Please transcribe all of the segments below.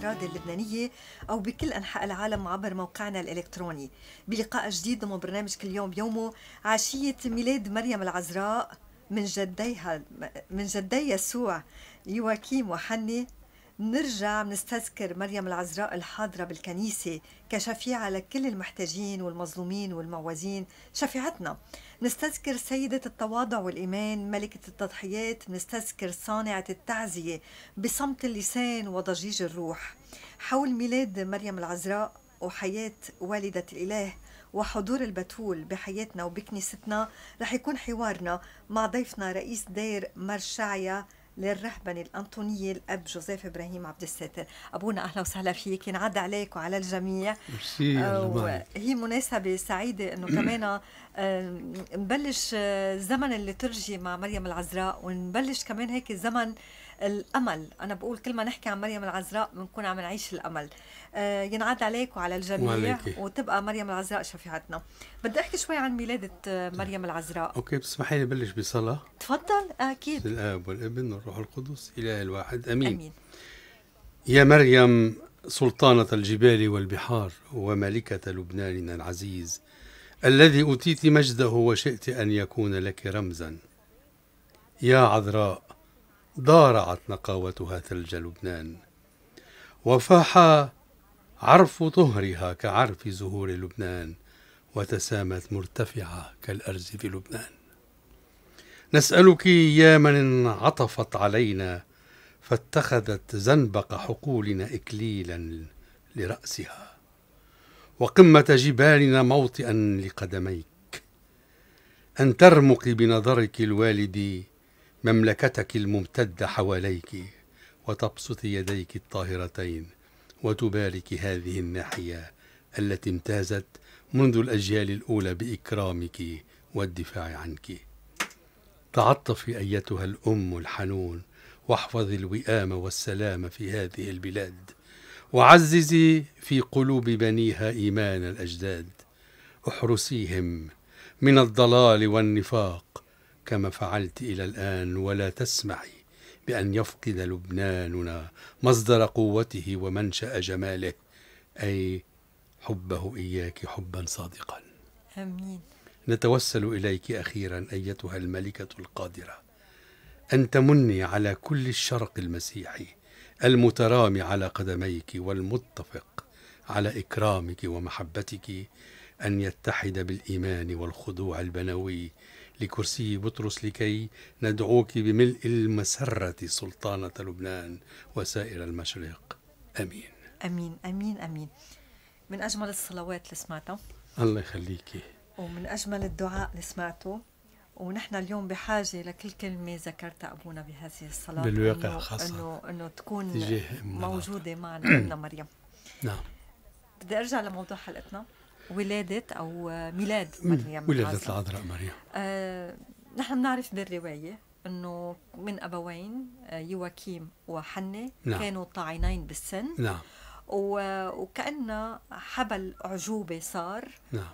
الأراضي اللبنانية أو بكل أنحاء العالم عبر موقعنا الإلكتروني بلقاء جديد ضمن برنامج كل يوم بيومه عشية ميلاد مريم العذراء من جديها من جدي يسوع يواكيم وحني نرجع نستذكر مريم العذراء الحاضرة بالكنيسة كشفيعة لكل المحتاجين والمظلومين والمعوزين شفيعتنا نستذكر سيدة التواضع والإيمان ملكة التضحيات نستذكر صانعة التعزية بصمت اللسان وضجيج الروح حول ميلاد مريم العذراء وحياة والدة الإله وحضور البتول بحياتنا وبكنيستنا رح يكون حوارنا مع ضيفنا رئيس دير مرشعيا للرهبنة الأنطونية الأب جوزيف إبراهيم عبد الساتر أبونا أهلا وسهلا فيك ينعد عليك وعلى الجميع آه، هي مناسبة سعيدة أنه كمان آه، نبلش آه، زمن اللي ترجي مع مريم العذراء ونبلش كمان هيك زمن الامل انا بقول كل ما نحكي عن مريم العذراء بنكون عم نعيش الامل آه، ينعاد عليك وعلى الجميع وعليك. وتبقى مريم العذراء شفيعتنا بدي احكي شوي عن ميلاده آه، مريم العذراء اوكي بتسمحي لي بلش بصلاه تفضل اكيد الاب والابن والروح القدس اله الواحد امين امين يا مريم سلطانة الجبال والبحار وملكة لبناننا العزيز الذي أوتيت مجده وشئت أن يكون لك رمزا يا عذراء ضارعت نقاوتها ثلج لبنان وفاح عرف طهرها كعرف زهور لبنان وتسامت مرتفعة كالأرز في لبنان نسألك يا من انعطفت علينا فاتخذت زنبق حقولنا إكليلا لرأسها وقمة جبالنا موطئا لقدميك أن ترمقي بنظرك الوالدي مملكتك الممتدة حواليك وتبسط يديك الطاهرتين وتبارك هذه الناحية التي امتازت منذ الأجيال الأولى بإكرامك والدفاع عنك تعطفي أيتها الأم الحنون واحفظي الوئام والسلام في هذه البلاد وعززي في قلوب بنيها إيمان الأجداد احرسيهم من الضلال والنفاق كما فعلت إلى الآن ولا تسمحي بأن يفقد لبناننا مصدر قوته ومنشأ جماله أي حبه إياك حبا صادقا آمين نتوسل إليك أخيرا أيتها الملكة القادرة أن تمني على كل الشرق المسيحي المترامي على قدميك والمتفق على إكرامك ومحبتك أن يتحد بالإيمان والخضوع البنوي لكرسي بطرس لكي ندعوك بملء المسرة سلطانة لبنان وسائر المشرق آمين آمين آمين آمين من أجمل الصلوات اللي سمعتها الله يخليكي ومن أجمل الدعاء اللي سمعته ونحن اليوم بحاجه لكل كلمه ذكرتها ابونا بهذه الصلاه بالواقع خاصه انه انه تكون موجوده معنا مريم نعم بدي ارجع لموضوع حلقتنا ولاده او ميلاد مريم ولاده العذراء مريم آه نحن بنعرف بالروايه انه من ابوين آه، يواكيم وحنه نعم. كانوا طاعنين بالسن نعم وكأن حبل عجوبة صار نعم.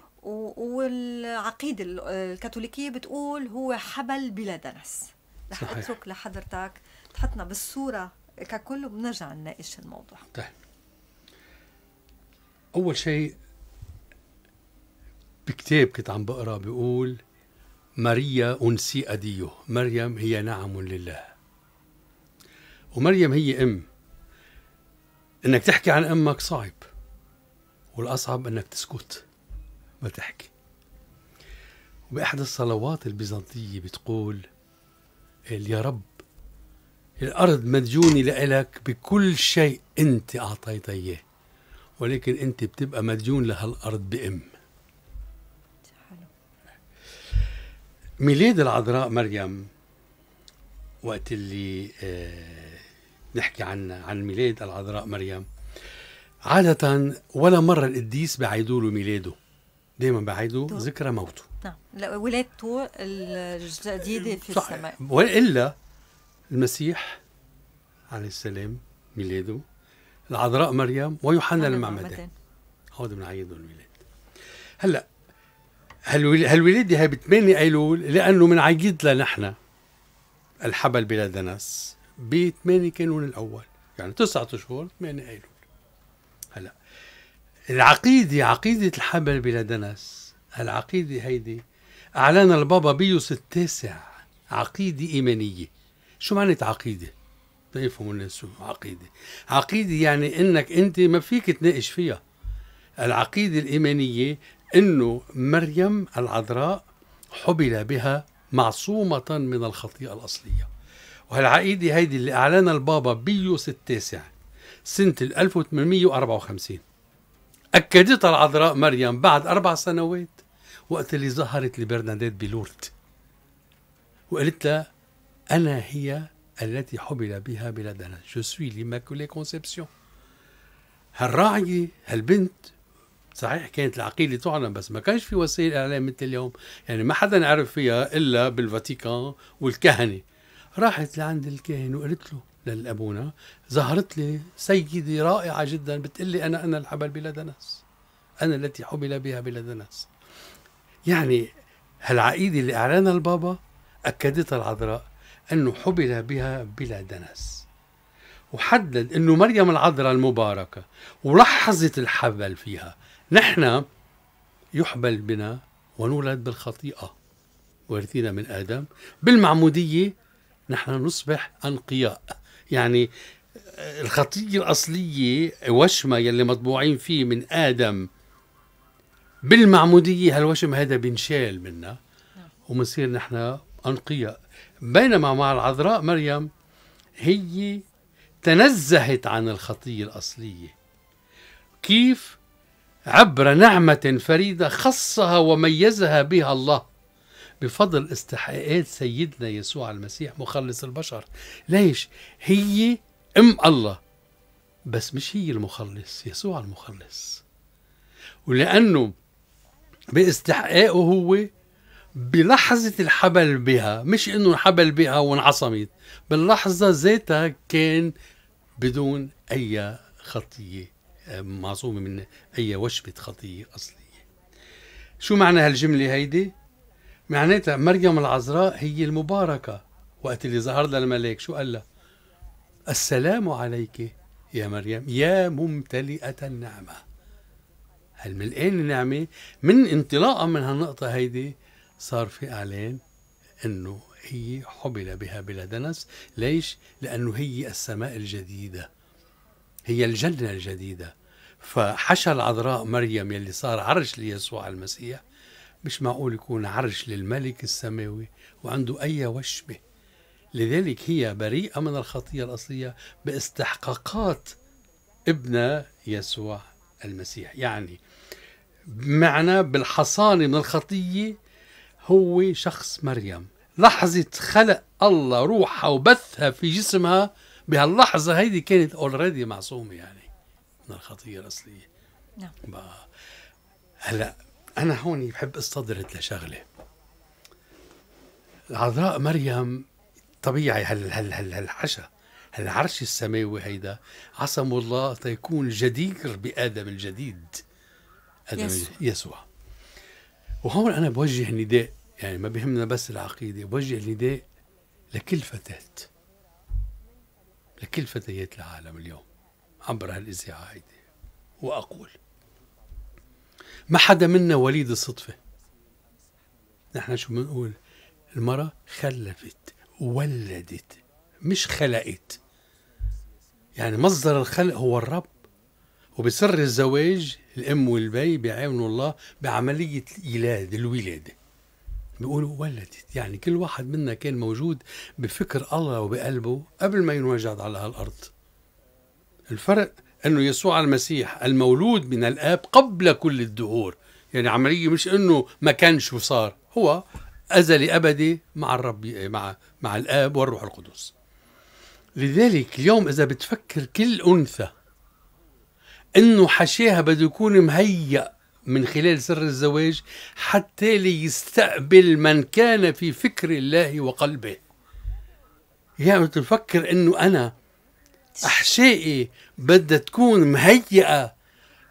والعقيدة الكاثوليكية بتقول هو حبل بلا دنس رح اترك لحضرتك تحطنا بالصورة ككل وبنرجع نناقش الموضوع طيب أول شيء بكتاب كنت عم بقرا بيقول ماريا أنسي أديو مريم هي نعم لله ومريم هي أم إنك تحكي عن أمك صعب والأصعب إنك تسكت ما تحكي وبأحد الصلوات البيزنطية بتقول يا رب الأرض مديونة لإلك بكل شيء أنت أعطيتها إياه ولكن أنت بتبقى مديون لهالأرض بأم ميلاد العذراء مريم وقت اللي آه، نحكي عن عن ميلاد العذراء مريم عادة ولا مرة القديس بعيدوا له ميلاده دائما بعيدوا طيب. ذكرى موته نعم ولادته الجديدة في صح. السماء وإلا المسيح عليه السلام ميلاده العذراء مريم ويوحنا المعمدان هودي بنعيدوا الميلاد هلا هالولاده هي ب 8 ايلول لانه من عيدنا نحن الحبل بلا دنس ب 8 كانون الاول يعني تسعة اشهر 8 ايلول هلا العقيده عقيده الحبل بلا دنس العقيده هيدي اعلن البابا بيوس التاسع عقيده ايمانيه شو معنى عقيده؟ تيفهموا الناس شو عقيده عقيده يعني انك انت ما فيك تناقش فيها العقيدة الإيمانية انه مريم العذراء حبل بها معصومة من الخطيئة الأصلية وهالعقيدة هيدي اللي أعلنها البابا بيوس التاسع سنة 1854 أكدتها العذراء مريم بعد أربع سنوات وقت اللي ظهرت لبرنادات بلورد وقالت لها أنا هي التي حبل بها بلادنا جو سوي ماكولي كونسيبسيون هالراعية هالبنت صحيح كانت العقيدة تعلم بس ما كانش في وسائل إعلام مثل اليوم يعني ما حدا عرف فيها إلا بالفاتيكان والكهنة راحت لعند الكاهن وقالت له للأبونا ظهرت لي سيدة رائعة جدا بتقول لي أنا أنا الحبل بلا دنس أنا التي حبل بها بلا دنس يعني هالعقيدة اللي أعلنها البابا أكدتها العذراء أنه حبل بها بلا دنس وحدد أنه مريم العذراء المباركة ولحظت الحبل فيها نحن يحبل بنا ونولد بالخطيئة وارثينا من آدم بالمعمودية نحن نصبح أنقياء يعني الخطية الأصلية وشمة يلي مطبوعين فيه من آدم بالمعمودية هالوشم هذا بنشال منا وبنصير نحن أنقياء بينما مع العذراء مريم هي تنزهت عن الخطية الأصلية كيف عبر نعمة فريدة خصها وميزها بها الله بفضل استحقاقات سيدنا يسوع المسيح مخلص البشر ليش هي ام الله بس مش هي المخلص يسوع المخلص ولأنه باستحقاقه هو بلحظة الحبل بها مش انه حبل بها وانعصمت باللحظة ذاتها كان بدون اي خطيه معصومة من أي وشبة خطية أصلية شو معنى هالجملة هيدي؟ معناتها مريم العذراء هي المباركة وقت اللي ظهر لها الملاك شو قال لها؟ السلام عليك يا مريم يا ممتلئة النعمة هالملقان النعمة من انطلاقا من هالنقطة هيدي صار في إعلان إنه هي حبل بها بلا دنس ليش؟ لأنه هي السماء الجديدة هي الجنة الجديدة فحشى العذراء مريم يلي صار عرش ليسوع المسيح مش معقول يكون عرش للملك السماوي وعنده أي وشبة لذلك هي بريئة من الخطية الأصلية باستحقاقات ابن يسوع المسيح يعني معنى بالحصانة من الخطية هو شخص مريم لحظة خلق الله روحها وبثها في جسمها بهاللحظه هيدي كانت اوريدي معصومه يعني من الخطيه الاصليه نعم هلا انا هون بحب استدرد لشغله العذراء مريم طبيعي هل هل هل هالحشا هالعرش السماوي هيدا عصم الله تيكون جدير بادم الجديد ادم يسوع, يسوع. وهون انا بوجه نداء يعني ما بيهمنا بس العقيده بوجه نداء لكل فتاه لكل فتيات العالم اليوم عبر هالإذاعة هيدي وأقول ما حدا منا وليد الصدفة نحن شو بنقول المرأة خلفت ولدت مش خلقت يعني مصدر الخلق هو الرب وبسر الزواج الأم والبي بيعاونوا الله بعملية الإيلاد الولادة بيقولوا ولدت يعني كل واحد منا كان موجود بفكر الله وبقلبه قبل ما ينوجد على هالأرض الفرق أنه يسوع المسيح المولود من الآب قبل كل الدهور يعني عملية مش أنه ما كانش وصار هو أزلي أبدي مع الرب مع مع الآب والروح القدس لذلك اليوم إذا بتفكر كل أنثى أنه حشيها بده يكون مهيأ من خلال سر الزواج حتى ليستقبل من كان في فكر الله وقلبه يعني تفكر انه انا احشائي بدها تكون مهيئه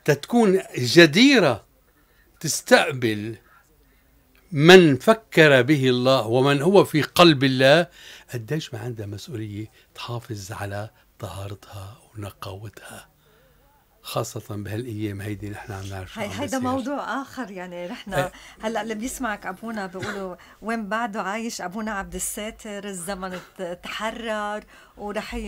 تتكون جديره تستقبل من فكر به الله ومن هو في قلب الله قديش ما عندها مسؤوليه تحافظ على طهارتها ونقاوتها خاصة بهالايام هيدي نحن عم نعرف هي هيدا موضوع اخر يعني نحن أه هلا اللي بيسمعك ابونا بيقولوا وين بعده عايش ابونا عبد الساتر الزمن تحرر ورح ي...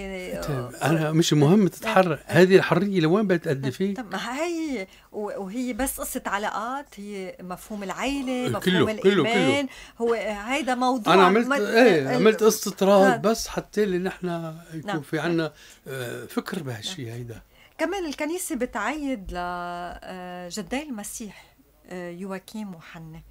طيب، انا مش مهم تتحرر طيب. هذه الحرية لوين بدها تأدي فيه؟ طيب، ما هي وهي بس قصة علاقات هي مفهوم العيلة مفهوم كله الايمان كله هو هيدا موضوع انا عملت إيه،, ايه عملت قصة إيه. آه. بس حتى اللي نحن يكون نعم. في عنا آه، فكر بهالشيء نعم. هيدا كمان الكنيسة بتعيد لجدي آه، المسيح آه، يواكيم وحنة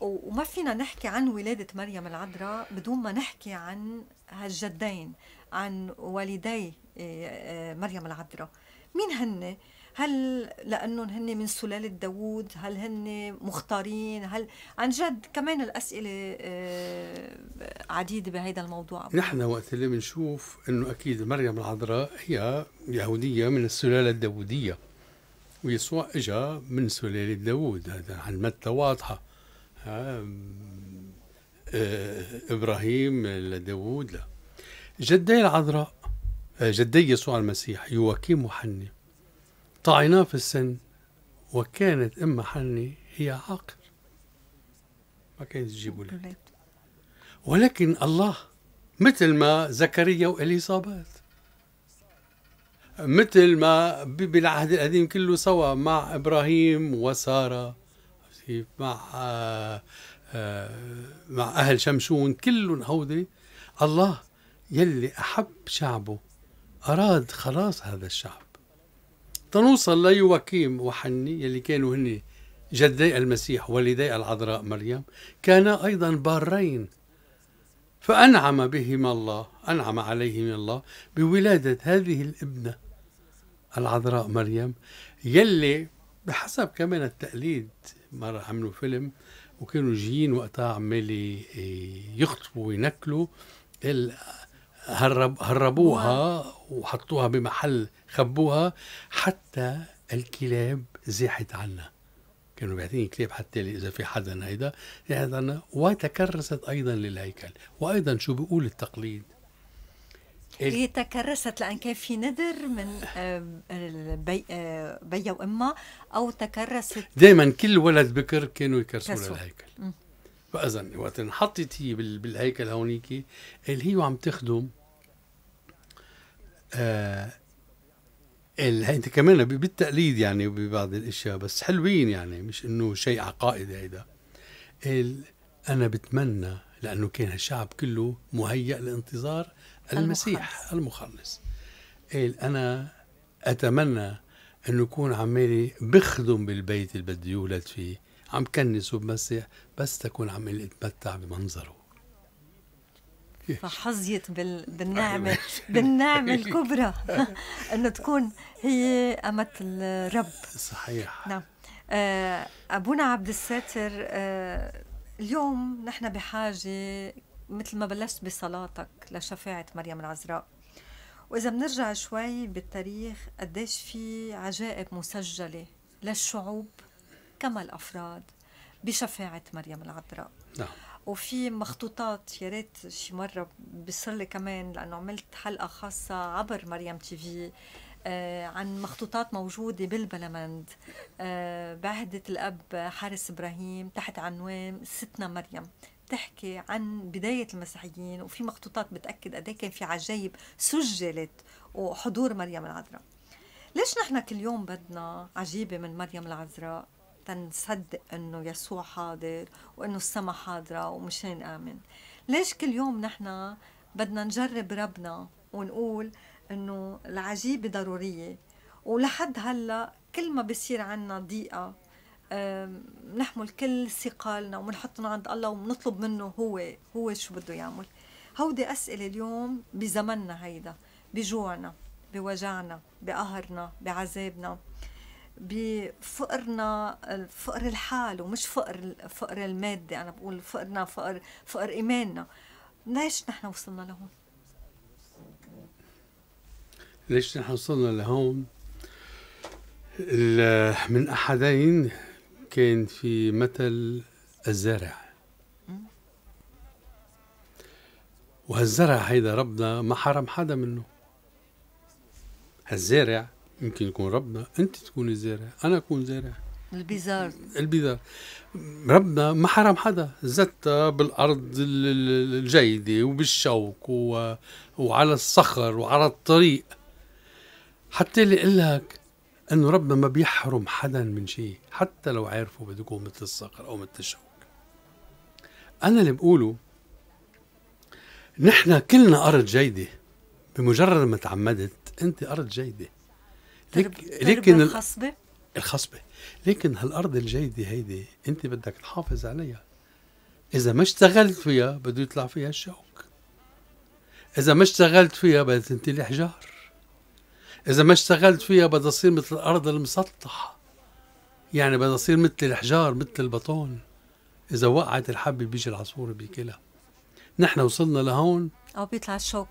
وما فينا نحكي عن ولادة مريم العذراء بدون ما نحكي عن هالجدين عن والدي آه، مريم العذراء مين هن؟ هل لانهم هن من سلاله داوود هل هن مختارين هل عن جد كمان الاسئله آه، عديده بهذا الموضوع نحن وقت اللي بنشوف انه اكيد مريم العذراء هي يهوديه من السلاله الداووديه ويسوع اجا من سلاله داوود هذا عن متى واضحه آه، آه، ابراهيم لداوود لا جدي العذراء جدي يسوع المسيح يوكيم وحني طعناه في السن وكانت أم حني هي عاقر ما كانت تجيب ولاد ولكن الله مثل ما زكريا وإليصابات مثل ما بالعهد القديم كله سوا مع إبراهيم وسارة مع آه، مع أهل شمشون كلهم هودي الله يلي أحب شعبه أراد خلاص هذا الشعب تنوصل ليواكيم وحني يلي كانوا هن جدي المسيح والدي العذراء مريم كانا أيضا بارين فأنعم بهما الله أنعم عليهما الله بولادة هذه الابنة العذراء مريم يلي بحسب كمان التقليد مرة عملوا فيلم وكانوا جايين وقتها عمال إيه، يخطبوا وينكلوا هرب هربوها وحطوها بمحل خبوها حتى الكلاب زاحت عنا كانوا بيعطيني كلاب حتى اذا في حدا هيدا زاحت عنا وتكرست ايضا للهيكل وايضا شو بيقول التقليد هي تكرست لان كان في نذر من بي, آه، بي وامها او تكرست دائما كل ولد بكر كانوا يكرسوا للهيكل فاذا وقت انحطت هي بالهيكل هونيك اللي هي وعم تخدم آه، انت كمان بالتقليد يعني ببعض الاشياء بس حلوين يعني مش انه شيء عقائدي هيدا انا بتمنى لانه كان الشعب كله مهيأ لانتظار المسيح المخلص, المخلص. انا اتمنى انه يكون عمالي بخدم بالبيت اللي بدي يولد فيه عم كنس وبمسح بس تكون عم اتمتع بمنظره فحظيت بال... بالنعمة أيوة. بالنعمة الكبرى أنه تكون هي أمة الرب صحيح نعم آه، أبونا عبد الساتر آه، اليوم نحن بحاجة مثل ما بلشت بصلاتك لشفاعة مريم العذراء وإذا بنرجع شوي بالتاريخ قديش في عجائب مسجلة للشعوب كما الأفراد بشفاعة مريم العذراء نعم وفي مخطوطات يا ريت شي مره بيصير لي كمان لانه عملت حلقه خاصه عبر مريم تي في آه عن مخطوطات موجودة بالبلمند آه بعهدة الأب حارس إبراهيم تحت عنوان ستنا مريم بتحكي عن بداية المسيحيين وفي مخطوطات بتأكد قد إيه كان في عجايب سجلت وحضور مريم العذراء ليش نحن كل يوم بدنا عجيبة من مريم العذراء تنصدق انه يسوع حاضر وانه السما حاضره ومشان امن ليش كل يوم نحن بدنا نجرب ربنا ونقول انه العجيبه ضروريه ولحد هلا كل ما بصير عنا ضيقه نحمل كل ثقالنا وبنحطهم عند الله وبنطلب منه هو هو شو بده يعمل هودي اسئله اليوم بزمننا هيدا بجوعنا بوجعنا بقهرنا بعذابنا بفقرنا فقر الحال ومش فقر فقر المادة أنا بقول فقرنا فقر فقر إيماننا ليش نحن وصلنا لهون؟ ليش نحن وصلنا لهون؟ من أحدين كان في مثل الزرع وهالزرع هيدا ربنا ما حرم حدا منه هالزارع يمكن يكون ربنا انت تكون الزارع انا اكون زارع البزار البزار ربنا ما حرم حدا زتها بالارض الجيده وبالشوك و... وعلى الصخر وعلى الطريق حتى اللي يقول لك انه ربنا ما بيحرم حدا من شيء حتى لو عارفه بده يكون مثل الصخر او مثل الشوك انا اللي بقوله نحن كلنا ارض جيده بمجرد ما تعمدت انت ارض جيده لكن الخصبه الخصبه لكن هالارض الجيده هيدي انت بدك تحافظ عليها اذا ما اشتغلت فيها بده يطلع فيها الشوك اذا ما اشتغلت فيها بدها تنتلي حجار اذا ما اشتغلت فيها بدها تصير مثل الارض المسطحه يعني بدها تصير مثل الحجار مثل البطون اذا وقعت الحبه بيجي العصفور بيكلها نحن وصلنا لهون او بيطلع الشوك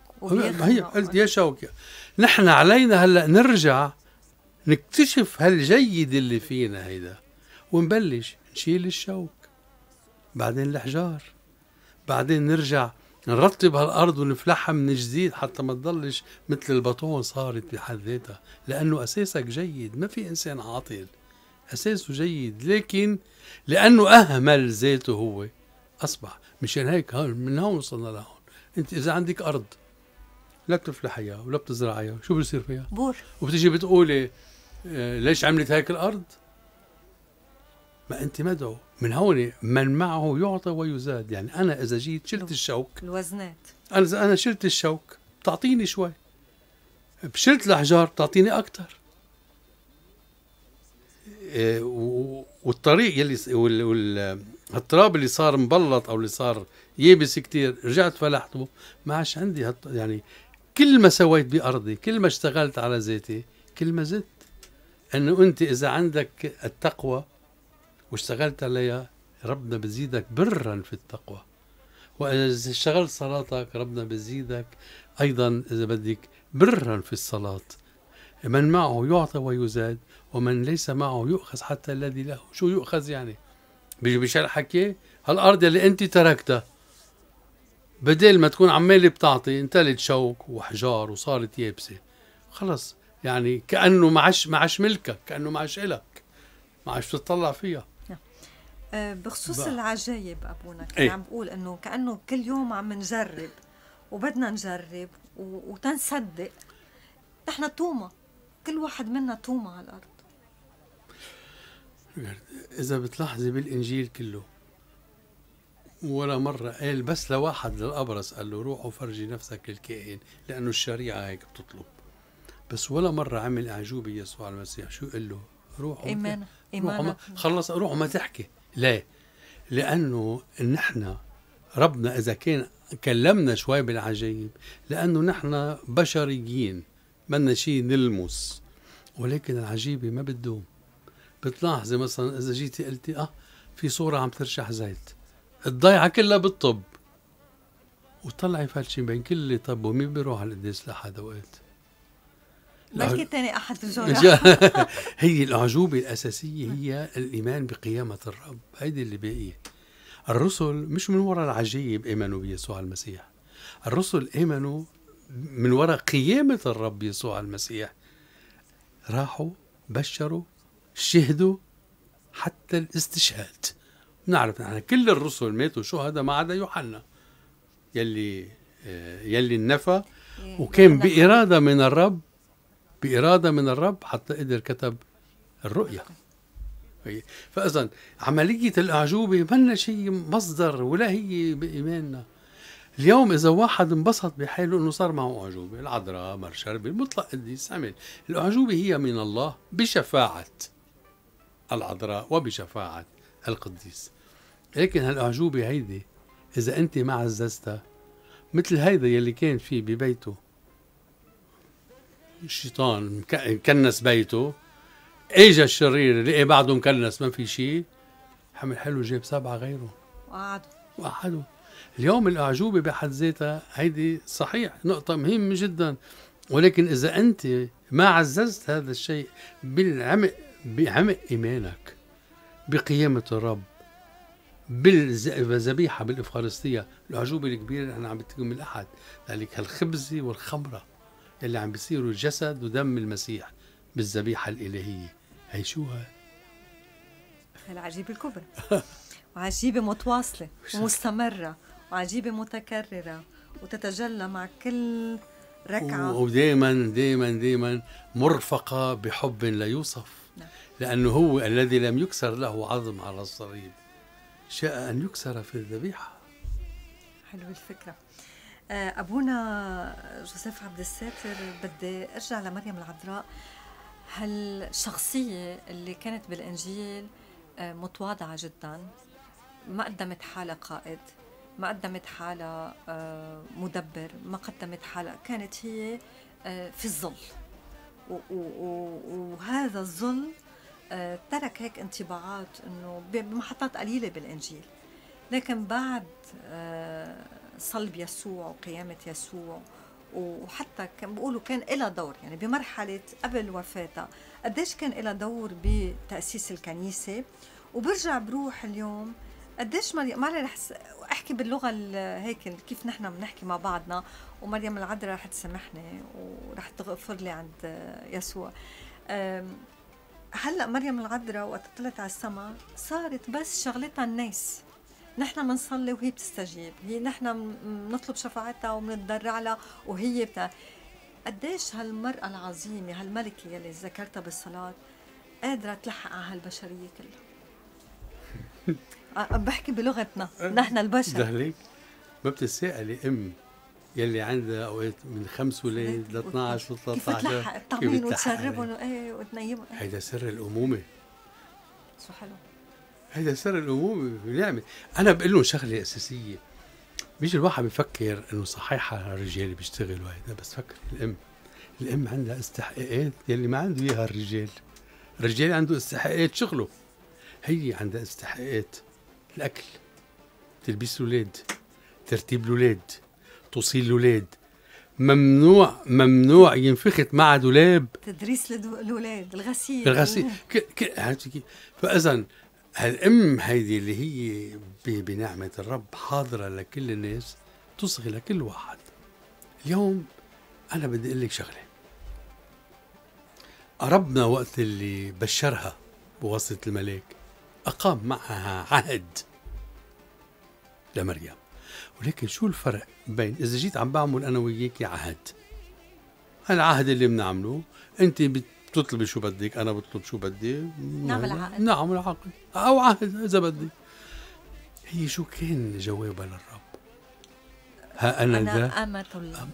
هي قلت يا شوك نحن علينا هلا نرجع نكتشف هالجيد اللي فينا هيدا ونبلش نشيل الشوك بعدين الحجار بعدين نرجع نرطب هالارض ونفلحها من جديد حتى ما تضلش مثل البطون صارت بحد ذاتها لانه اساسك جيد ما في انسان عاطل اساسه جيد لكن لانه اهمل ذاته هو اصبح مشان هيك من هون وصلنا لهون انت اذا عندك ارض لا بتفلحيها ولا بتزرعيها شو بيصير فيها؟ بور وبتيجي بتقولي آه، ليش عملت هيك الأرض ما أنت مدعو من هون من معه يعطى ويزاد يعني أنا إذا جيت شلت الشوك الوزنات أنا إذا أنا شلت الشوك بتعطيني شوي بشلت الأحجار بتعطيني أكثر آه، والطريق يلي والتراب اللي صار مبلط او اللي صار يابس كتير رجعت فلحته ما عادش عندي هط... يعني كل ما سويت بارضي كل ما اشتغلت على ذاتي كل ما زدت انه انت اذا عندك التقوى واشتغلت عليها ربنا بزيدك برا في التقوى واذا اشتغلت صلاتك ربنا بزيدك ايضا اذا بدك برا في الصلاه من معه يعطى ويزاد ومن ليس معه يؤخذ حتى الذي له شو يؤخذ يعني بشرح حكي هالارض اللي انت تركتها بدل ما تكون عمالة بتعطي انتلت شوك وحجار وصارت يابسة خلص يعني كانه معش معش ملكك كانه معش الك معش تطلع فيها آه، بخصوص بقى. العجايب ابونا كنت ايه؟ عم بقول انه كانه كل يوم عم نجرب وبدنا نجرب و... وتنصدق نحن تومه كل واحد منا تومه على الارض اذا بتلاحظي بالانجيل كله ولا مرة قال بس لواحد للأبرص قال له روح وفرجي نفسك للكائن لأنه الشريعة هيك بتطلب بس ولا مرة عمل أعجوبة يسوع المسيح شو قال له روح إيمان إيمان خلص روح ما تحكي ليه لأنه نحن ربنا إذا كان كلمنا شوي بالعجائب لأنه نحن بشريين بدنا شيء نلمس ولكن العجيبة ما بتدوم بتلاحظي مثلا إذا جيتي قلتي أه في صورة عم ترشح زيت الضيعة كلها بالطب وطلعي فالشي بين كل اللي طب ومين بيروح على القداس لحد وقت بلكي تاني احد رجوع هي الاعجوبه الاساسيه هي الايمان بقيامه الرب هيدي اللي باقيه الرسل مش من وراء العجيب امنوا بيسوع المسيح الرسل امنوا من وراء قيامه الرب يسوع المسيح راحوا بشروا شهدوا حتى الاستشهاد نعرف نحن كل الرسل ماتوا شهداء ما عدا يوحنا يلي آه، يلي انفى إيه، وكان بإرادة من الرب بإرادة من الرب حتى قدر كتب الرؤية فإذا عملية الأعجوبة منا شيء مصدر ولا هي بإيماننا اليوم إذا واحد انبسط بحاله إنه صار معه أعجوبة العذراء مر شربي المطلق قديس عمل الأعجوبة هي من الله بشفاعة العذراء وبشفاعة القديس لكن هالأعجوبة هيدي إذا أنت ما عززتها مثل هيدا يلي كان فيه ببيته الشيطان مكنس بيته اجى الشرير لقي إيه بعده مكنس ما في شيء حمل حلو جاب سبعه غيره وقعدوا وقعدوا اليوم الاعجوبه بحد ذاتها هيدي صحيح نقطه مهمه جدا ولكن اذا انت ما عززت هذا الشيء بالعمق بعمق ايمانك بقيامه الرب بالذبيحه بالافخارستيه الاعجوبه الكبيره نحن عم بتكون من الاحد ذلك الخبزه والخمره اللي عم بيصيروا جسد ودم المسيح بالذبيحة الإلهية هي شو هاي؟ العجيبة الكبرى وعجيبة متواصلة ومستمرة وعجيبة متكررة وتتجلى مع كل ركعة ودائما دائما دائما مرفقة بحب لا يوصف نعم. لأنه هو الذي لم يكسر له عظم على الصليب شاء أن يكسر في الذبيحة حلو الفكرة آه، ابونا جوزيف عبد الساتر بدي ارجع لمريم العذراء هالشخصيه اللي كانت بالانجيل آه، متواضعه جدا ما قدمت حالها قائد ما قدمت حالها آه، مدبر ما قدمت حالها كانت هي في الظل وهذا الظل ترك هيك انطباعات انه بمحطات قليله بالانجيل لكن بعد صلب يسوع وقيامة يسوع وحتى كان بيقولوا كان لها دور يعني بمرحلة قبل وفاتها قديش كان لها دور بتأسيس الكنيسة وبرجع بروح اليوم قديش مريم ما رح احكي باللغه هيك كيف نحن بنحكي مع بعضنا ومريم العذراء رح تسامحني ورح تغفر لي عند يسوع هلا مريم العذراء وقت طلعت على السما صارت بس شغلتها الناس نحن بنصلي وهي بتستجيب هي نحن بنطلب شفاعتها وبنتضرع لها وهي بتا... قديش هالمرأة العظيمة هالملكة يلي ذكرتها بالصلاة قادرة تلحق على هالبشرية كلها عم بحكي بلغتنا نحن البشر دهليك ما بتسألي أم يلي عندها اوقات من خمس ولاد ل 12 و 13 كيف بتلحق الطعمين وتشربهم إيه، وتنيمهم هيدا سر الامومه شو حلو هذا سر الامومه نعمه انا بقول لهم شغله اساسيه بيجي الواحد بفكر انه صحيح على الرجال بيشتغلوا هيدا بس فكر الام الام عندها استحقاقات يلي ما عنده اياها الرجال الرجال عنده استحقاقات شغله هي عندها استحقاقات الاكل تلبس الاولاد ترتيب الاولاد توصيل الاولاد ممنوع ممنوع ينفخت مع دولاب تدريس الاولاد الغسيل الغسيل ك... ك... فاذا هالأم هيدي اللي هي بنعمة الرب حاضرة لكل الناس تصغي لكل واحد اليوم أنا بدي أقول لك شغلة ربنا وقت اللي بشرها بواسطة الملاك أقام معها عهد لمريم ولكن شو الفرق بين إذا جيت عم بعمل أنا وياك عهد هالعهد اللي بنعمله أنت بت بتطلبي شو بدك انا بطلب شو بدي نعمل يعني عقد نعمل عقد او عهد اذا بدي هي شو كان جوابها للرب ها انا, أنا ذا امة الله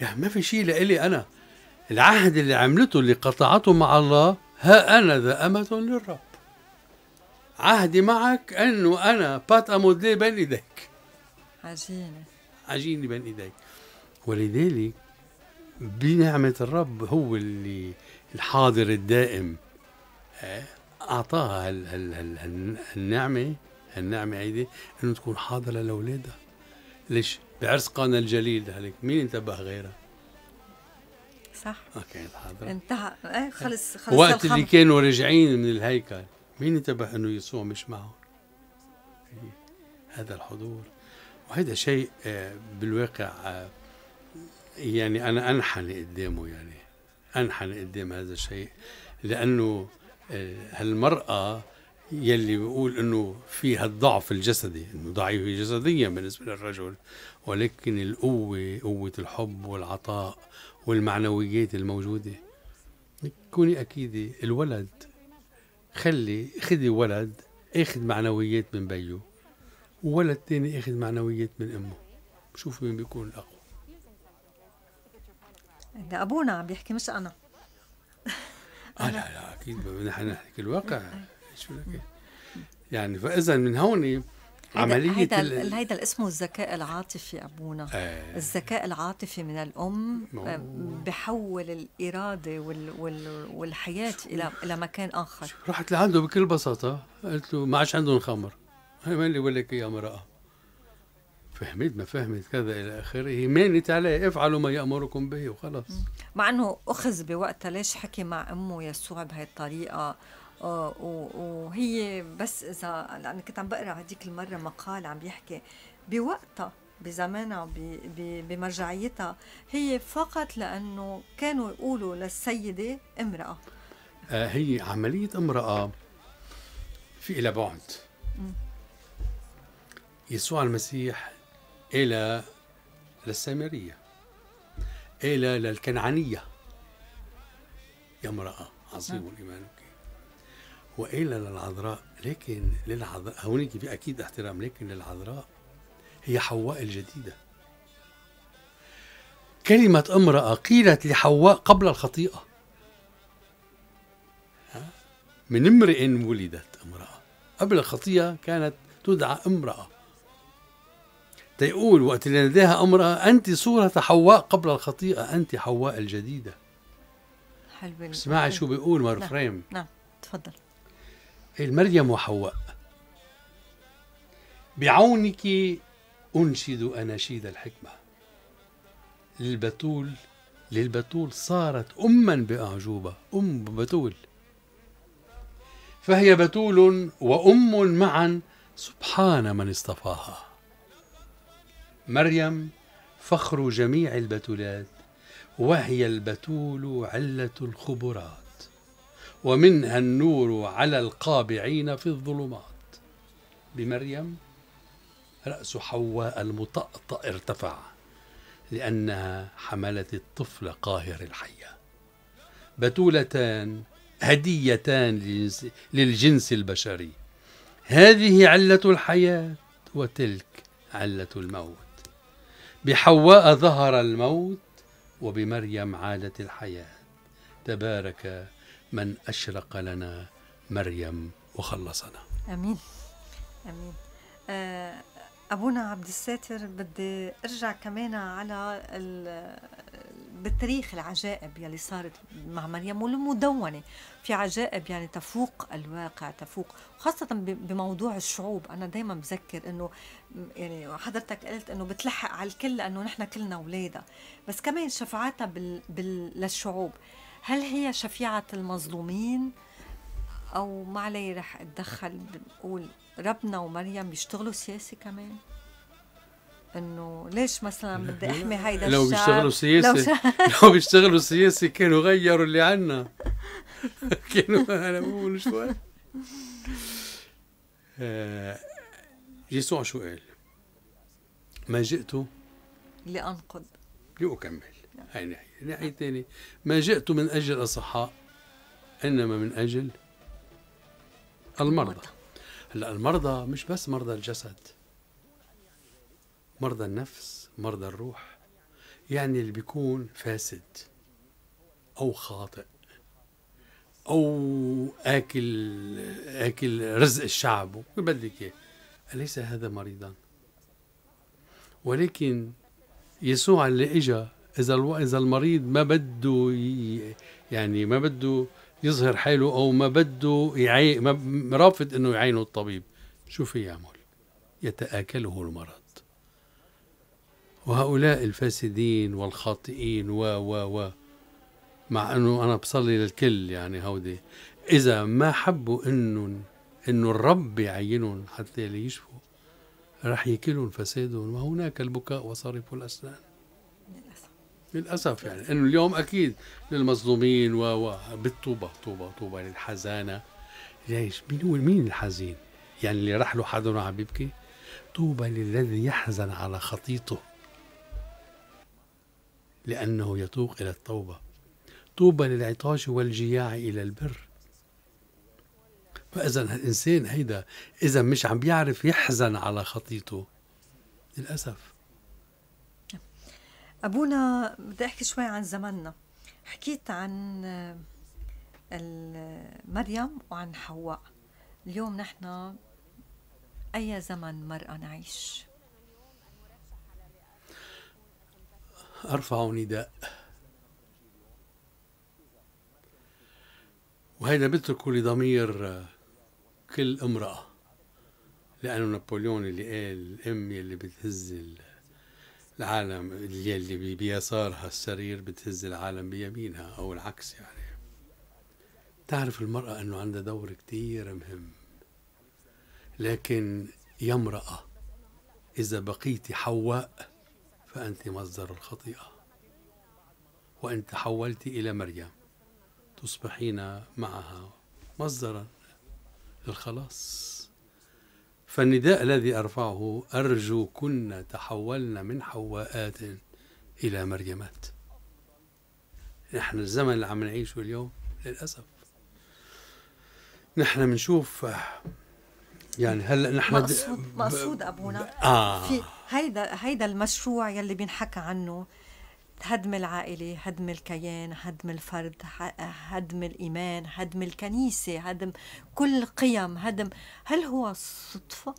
يعني ما في شيء لإلي انا العهد اللي عملته اللي قطعته مع الله ها انا ذا امة للرب عهدي معك انه انا بات امودلي بين ايديك عجينه عجينه بين ايديك ولذلك بنعمة الرب هو اللي الحاضر الدائم آه، اعطاها هالنعمه هالنعمه هيدي انه تكون حاضره لاولادها ليش بعرس قانا الجليل هلك مين انتبه غيرها صح كانت حاضره انتهى إيه،, ايه خلص خلص وقت الخمر. اللي كانوا راجعين من الهيكل مين انتبه انه يسوع مش معهم هذا الحضور وهذا شيء آه، بالواقع آه، يعني انا انحني قدامه يعني انحنى قدام هذا الشيء لأنه آه، هالمرأة يلي بيقول انه في هالضعف الجسدي انه ضعيف جسديا بالنسبه للرجل ولكن القوه قوه الحب والعطاء والمعنويات الموجوده كوني اكيد الولد خلي خدي ولد اخذ معنويات من بيو وولد تاني اخذ معنويات من امه شوفوا مين بيكون الاقوى ده ابونا عم بيحكي مش انا آه لا لا اكيد نحن نحكي الواقع إيه. شو لك يعني فاذا من هون عملية هيدا ال... هيدا اللي اسمه الذكاء العاطفي ابونا آه. الذكاء العاطفي من الام آه، بحول الاراده وال... وال... والحياه الى الى مكان اخر رحت لعنده بكل بساطه قلت له ما عادش عندهم خمر هي مين اللي بقول لك يا امراه فهمت ما فهمت كذا إلى آخره مانت عليه افعلوا ما يأمركم به وخلص مع أنه أخذ بوقتها ليش حكي مع أمه يسوع بهي الطريقة آه، وهي بس إذا لأن كنت عم بقرأ هديك المرة مقال عم بيحكي بوقتها بزمانها بمرجعيتها هي فقط لأنه كانوا يقولوا للسيدة امرأة آه، هي عملية امرأة في إلى بعد يسوع المسيح إلى للسامرية إلى للكنعانية يا امرأة عظيم نعم. إيمانك وإلى للعذراء لكن للعذراء هونيك في أكيد احترام لكن للعذراء هي حواء الجديدة كلمة امرأة قيلت لحواء قبل الخطيئة من امرئ ولدت امرأة قبل الخطيئة كانت تدعى امرأة تقول وقت اللي ناداها امرأة أنت صورة حواء قبل الخطيئة أنت حواء الجديدة حلو اسمعي شو بيقول نعم، فريم نعم تفضل المريم وحواء بعونك أنشد أناشيد الحكمة للبتول للبتول صارت أما بأعجوبة أم بتول فهي بتول وأم معا سبحان من اصطفاها مريم فخر جميع البتولات وهي البتول علة الخبرات ومنها النور على القابعين في الظلمات بمريم رأس حواء المطأطأ ارتفع لأنها حملت الطفل قاهر الحية بتولتان هديتان للجنس البشري هذه علة الحياة وتلك علة الموت بحواء ظهر الموت وبمريم عادت الحياة تبارك من أشرق لنا مريم وخلصنا أمين أمين آه، أبونا عبد الساتر بدي أرجع كمان على بالتاريخ العجائب يلي صارت مع مريم والمدونة في عجائب يعني تفوق الواقع تفوق خاصة بموضوع الشعوب أنا دايما بذكر أنه يعني حضرتك قلت أنه بتلحق على الكل أنه نحن كلنا أولادها بس كمان شفاعتها بال... بال... للشعوب هل هي شفيعة المظلومين أو ما علي رح أتدخل بقول ربنا ومريم بيشتغلوا سياسي كمان انه ليش مثلا بدي احمي هيدا لو بيشتغلوا سياسي لو, بيشتغلوا سياسي كانوا غيروا اللي عنا كانوا انا بقول شوي آه يسوع شو قال؟ ما جئت لأنقض لأكمل نعم. هاي ناحية ناحيه ثانيه ما جئت من أجل الأصحاء إنما من أجل المرضى هلا المرضى مش بس مرضى الجسد مرضى النفس مرضى الروح يعني اللي بيكون فاسد أو خاطئ أو آكل آكل رزق الشعب بدك إياه أليس هذا مريضا؟ ولكن يسوع اللي إجا إذا إذا المريض ما بده يعني ما بده يظهر حاله أو ما بده يعي... ما... رافض إنه يعينه الطبيب شو في يعمل؟ يتآكله المرض وهؤلاء الفاسدين والخاطئين و و و مع انه انا بصلي للكل يعني هودي اذا ما حبوا انهم انه الرب يعينهم حتى ليشفوا رح يكلهم فسادهم وهناك البكاء وصرف الاسنان للاسف للاسف يعني انه اليوم اكيد للمظلومين و و بالطوبه طوبه طوبه للحزانه ليش مين هو مين الحزين يعني اللي له حدا عم يبكي طوبى للذي يحزن على خطيته لأنه يتوق إلى التوبة طوبى للعطاش والجياع إلى البر فإذا الإنسان هيدا إذا مش عم بيعرف يحزن على خطيته للأسف أبونا بدي أحكي شوي عن زماننا حكيت عن آه، مريم وعن حواء اليوم نحن أي زمن مرأة نعيش أرفع نداء وهيدا بتركه لضمير كل امرأة لأنه نابليون اللي قال الأم اللي بتهز العالم اللي بيسارها السرير بتهز العالم بيمينها أو العكس يعني تعرف المرأة أنه عندها دور كتير مهم لكن يا امرأة إذا بقيت حواء فأنت مصدر الخطيئة وإن تحولت إلى مريم تصبحين معها مصدرا للخلاص فالنداء الذي أرفعه أرجو كنا تحولنا من حواءات إلى مريمات نحن الزمن اللي عم نعيشه اليوم للأسف نحن بنشوف يعني هلا نحن مقصود مقصود ابونا آه. في هيدا هيدا المشروع يلي بينحكى عنه هدم العائلة هدم الكيان هدم الفرد هدم الإيمان هدم الكنيسة هدم كل القيم هدم هل هو صدفة؟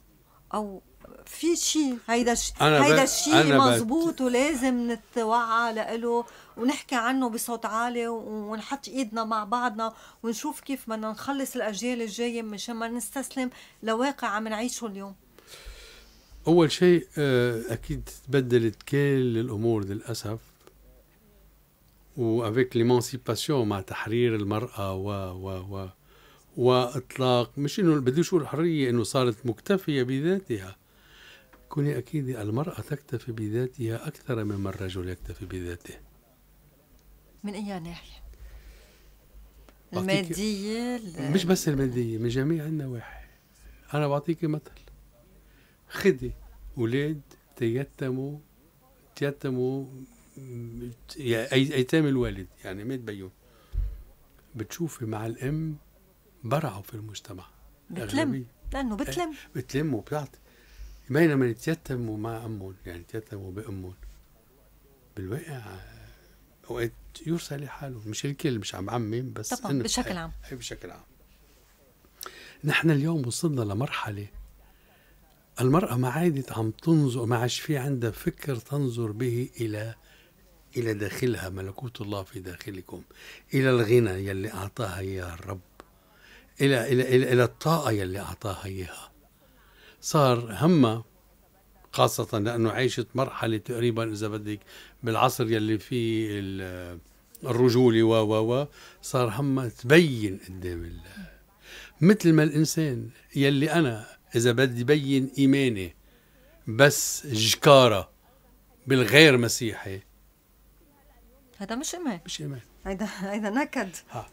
او في شيء هيدا الشيء هيدا الشيء مزبوط ولازم نتوعى له ونحكي عنه بصوت عالي ونحط ايدنا مع بعضنا ونشوف كيف بدنا نخلص الاجيال الجايه مشان ما نستسلم لواقع عم نعيشه اليوم اول شيء آه، اكيد تبدلت كل الامور للاسف وافيك ليمانسيباسيون مع تحرير المراه و و و واطلاق مش انه بدي شو الحريه انه صارت مكتفيه بذاتها كوني اكيد المراه تكتفي بذاتها اكثر مما الرجل يكتفي بذاته من اي ناحيه الماديه مش بس الماديه من جميع النواحي انا بعطيك مثل خدي اولاد تيتموا تيتموا ايتام الوالد يعني مات بيهم بتشوفي مع الام برعوا في المجتمع بتلم لانه إيه، بتلم بتلم وبتعطي بينما يتيتموا مع امهم يعني يتيتموا بامهم بالواقع اوقات يرسى لحاله مش الكل مش عم عمم بس طبعا إنه بشكل إيه، عام اي بشكل عام نحن اليوم وصلنا لمرحله المرأة ما عادت عم تنظر ما عادش في عندها فكر تنظر به إلى إلى داخلها ملكوت الله في داخلكم إلى الغنى يلي أعطاها إياه الرب إلى إلى إلى, إلى الطاقة يلي أعطاها إياها صار همها خاصة لأنه عيشت مرحلة تقريبا إذا بدك بالعصر يلي فيه الرجولة و و و صار همها تبين قدام الله مثل ما الإنسان يلي أنا إذا بدي بين إيماني بس جكارة بالغير مسيحي هذا مش ايمان مش ايمان هيدا هيدا نكد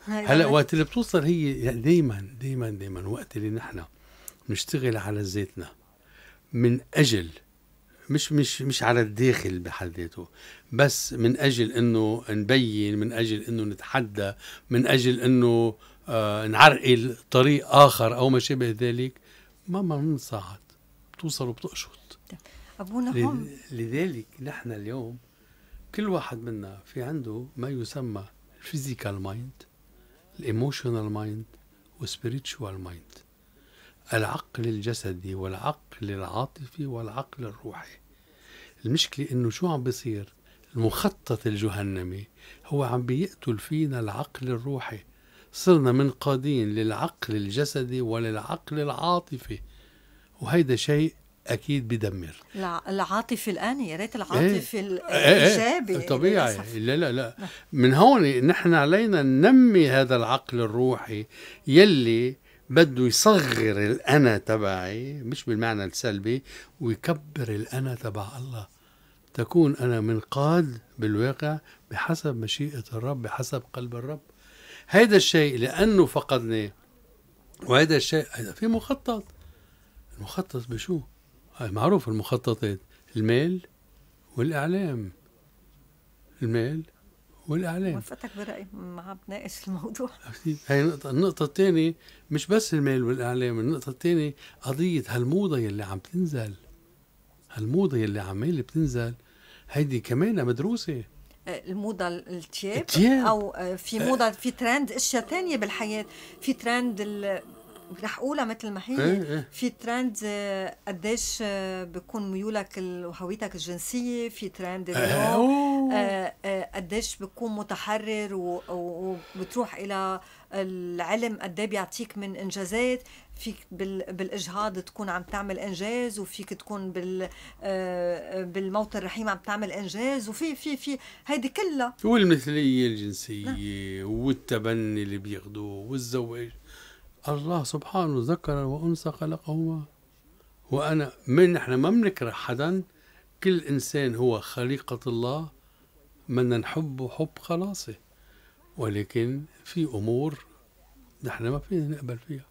هلا وقت اللي بتوصل هي يعني دائما دائما دائما وقت اللي نحن بنشتغل على ذاتنا من اجل مش مش مش على الداخل بحد ذاته بس من اجل انه نبين من اجل انه نتحدى من اجل انه آه نعرقل طريق اخر او ما شابه ذلك ما بنصعد بتوصل وبتقشط طيب. ابونا هون لذلك نحن اليوم كل واحد منا في عنده ما يسمى الفيزيكال مايند الايموشنال مايند والسبيريتشوال مايند العقل الجسدي والعقل العاطفي والعقل الروحي المشكلة انه شو عم بيصير المخطط الجهنمي هو عم بيقتل فينا العقل الروحي صرنا منقادين للعقل الجسدي وللعقل العاطفي وهيدا شيء اكيد بدمر العاطفه الان يا ريت العاطفه إيه. إيه،, إيه؟ الايجابي إيه؟ طبيعي لا لا لا نعم. من هون نحن علينا ننمي هذا العقل الروحي يلي بده يصغر الانا تبعي مش بالمعنى السلبي ويكبر الانا تبع الله تكون انا منقاد بالواقع بحسب مشيئه الرب بحسب قلب الرب هذا الشيء لانه فقدناه وهذا الشيء هذا في مخطط المخطط بشو؟ معروف المخططات المال والإعلام المال والإعلام وفقتك برأي ما بناقش الموضوع هي النقطة النقطة الثانية مش بس المال والإعلام النقطة الثانية قضية هالموضة يلي عم تنزل هالموضة يلي عمالة بتنزل هيدي كمان مدروسة آه، الموضه التياب او آه، في موضه في ترند اشياء ثانية بالحياه في ترند رح اقولها مثل ما هي إيه إيه. في ترند آه، قديش آه، بكون ميولك وهويتك الجنسيه في ترند إيه. اليوم آه، قديش بكون متحرر وبتروح الى العلم قد إيه بيعطيك من انجازات فيك بالاجهاض تكون عم تعمل انجاز وفيك تكون بال بالموت الرحيم عم تعمل انجاز وفي في في هيدي كلها والمثليه الجنسيه نعم. والتبني اللي بياخذوه والزواج الله سبحانه ذكر وأنثى خلقهما وأنا من إحنا ما بنكره حدا كل إنسان هو خليقة الله بدنا نحبه حب خلاصي ولكن في أمور نحن ما فينا نقبل فيها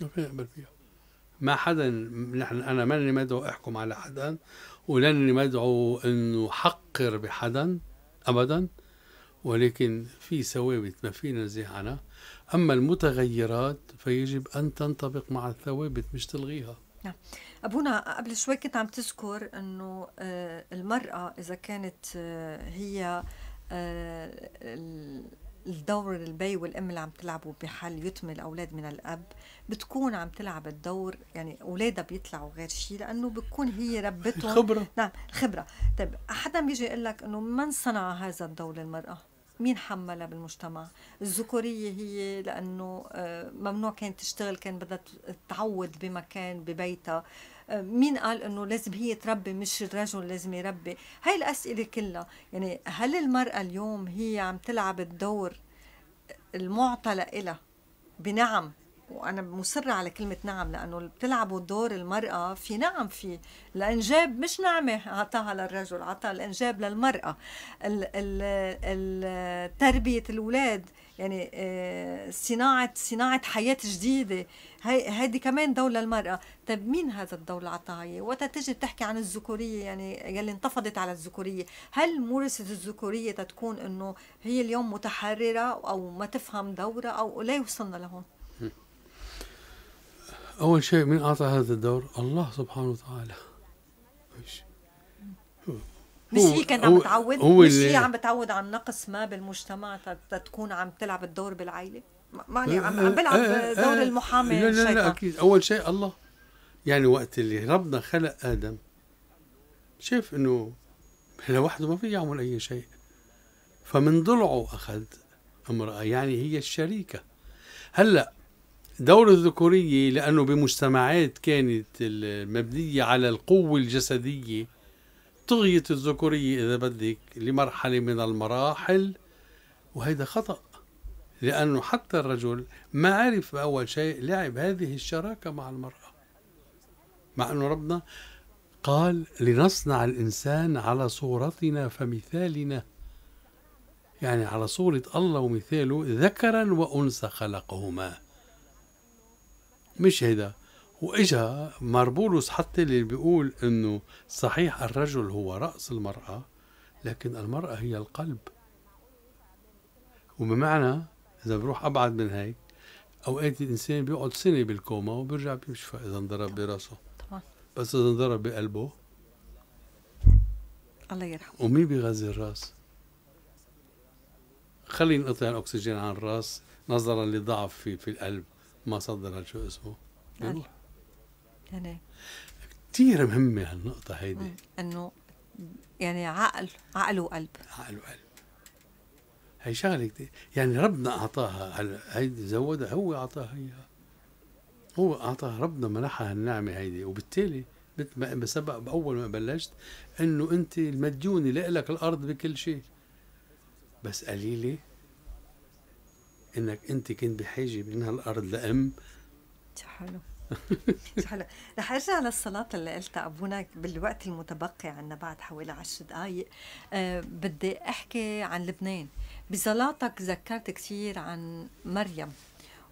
ما فينا نقبل فيها ما حدا نحن أنا ماني مدعو أحكم على حدا ولاني مدعو إنه حقر بحدا أبدا ولكن في ثوابت ما فينا نزيح عنها أما المتغيرات فيجب أن تنطبق مع الثوابت مش تلغيها نعم أبونا قبل شوي كنت عم تذكر أنه آه، المرأة إذا كانت آه، هي آه، الدور البي والام اللي عم تلعبه بحال يتمي الاولاد من الاب بتكون عم تلعب الدور يعني اولادها بيطلعوا غير شيء لانه بتكون هي ربتهم الخبره نعم الخبره طيب حدا بيجي يقول لك انه من صنع هذا الدور للمراه مين حملها بالمجتمع الذكورية هي لأنه آه، ممنوع كانت تشتغل كان بدها تعود بمكان ببيتها آه، مين قال انه لازم هي تربي مش الرجل لازم يربي هاي الاسئله كلها يعني هل المراه اليوم هي عم تلعب الدور المعطى لها بنعم وانا مصره على كلمه نعم لانه اللي بتلعبوا دور المراه في نعم في الانجاب مش نعمه اعطاها للرجل اعطى الانجاب للمراه تربيه الاولاد يعني آه، صناعه صناعه حياه جديده هي هيدي كمان دور للمراه طيب مين هذا الدور اللي عطاها وقت تجي بتحكي عن الذكوريه يعني يلي انتفضت على الذكوريه هل مورست الذكوريه تتكون انه هي اليوم متحرره او ما تفهم دورها او لا وصلنا لهون أول شيء من أعطى هذا الدور الله سبحانه وتعالى مش, هي كان عم بتعود مش هي عم بتعود عن نقص ما بالمجتمع تتكون عم تلعب الدور بالعائلة معني عم عم بلعب دور المحامي لا لا لا أكيد أول شيء الله يعني وقت اللي ربنا خلق آدم شاف إنه لوحده ما في يعمل أي شيء فمن ضلعه أخذ امرأة يعني هي الشريكة هلأ دور الذكورية لأنه بمجتمعات كانت مبنية على القوة الجسدية طغيت الذكورية إذا بدك لمرحلة من المراحل وهذا خطأ لأنه حتى الرجل ما عرف أول شيء لعب هذه الشراكة مع المرأة مع أنه ربنا قال لنصنع الإنسان على صورتنا فمثالنا يعني على صورة الله ومثاله ذكرا وأنثى خلقهما مش هيدا وإجا مربولوس حتى اللي بيقول إنه صحيح الرجل هو رأس المرأة لكن المرأة هي القلب وبمعنى إذا بروح أبعد من هيك أوقات الإنسان بيقعد سنة بالكوما وبيرجع بيشفى إذا انضرب براسه طبعا بس إذا انضرب بقلبه الله يرحمه ومين بيغذي الراس؟ خلي ينقطع الأكسجين عن الراس نظرا لضعف في, في القلب ما صدر شو اسمه يروح يعني كثير مهمة هالنقطة هيدي انه يعني عقل عقل وقلب عقل وقلب هي شغلة كثير يعني ربنا أعطاها هل... هيدي زودها هو أعطاها إياها هو أعطاها ربنا منحها هالنعمة هيدي وبالتالي مثل ما سبق بأول ما بلشت إنه أنت المديونة لك الأرض بكل شيء بس قليلة انك انت كنت بحاجه من هالارض لام حلو حلو رح ارجع للصلاة اللي قلتها ابونا بالوقت المتبقي عنا بعد حوالي عشر دقائق أه بدي احكي عن لبنان بصلاتك ذكرت كثير عن مريم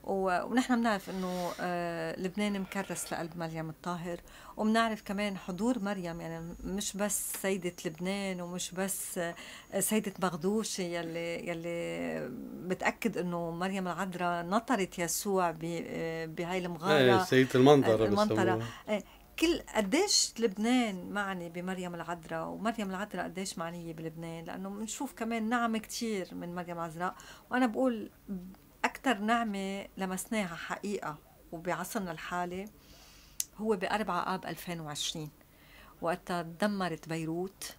ونحن بنعرف انه آه، لبنان مكرس لقلب مريم الطاهر وبنعرف كمان حضور مريم يعني مش بس سيدة لبنان ومش بس آه، سيدة بغدوش يلي يلي بتأكد انه مريم العذراء نطرت يسوع آه، بهاي المغارة إيه، سيدة المنظرة المنطرة كل قديش لبنان معني بمريم العذراء ومريم العذراء قديش معنية بلبنان لأنه بنشوف كمان نعم كتير من مريم العذراء وأنا بقول أكثر نعمة لمسناها حقيقة وبعصرنا الحالي هو ب 4 آب 2020 وقتها تدمرت بيروت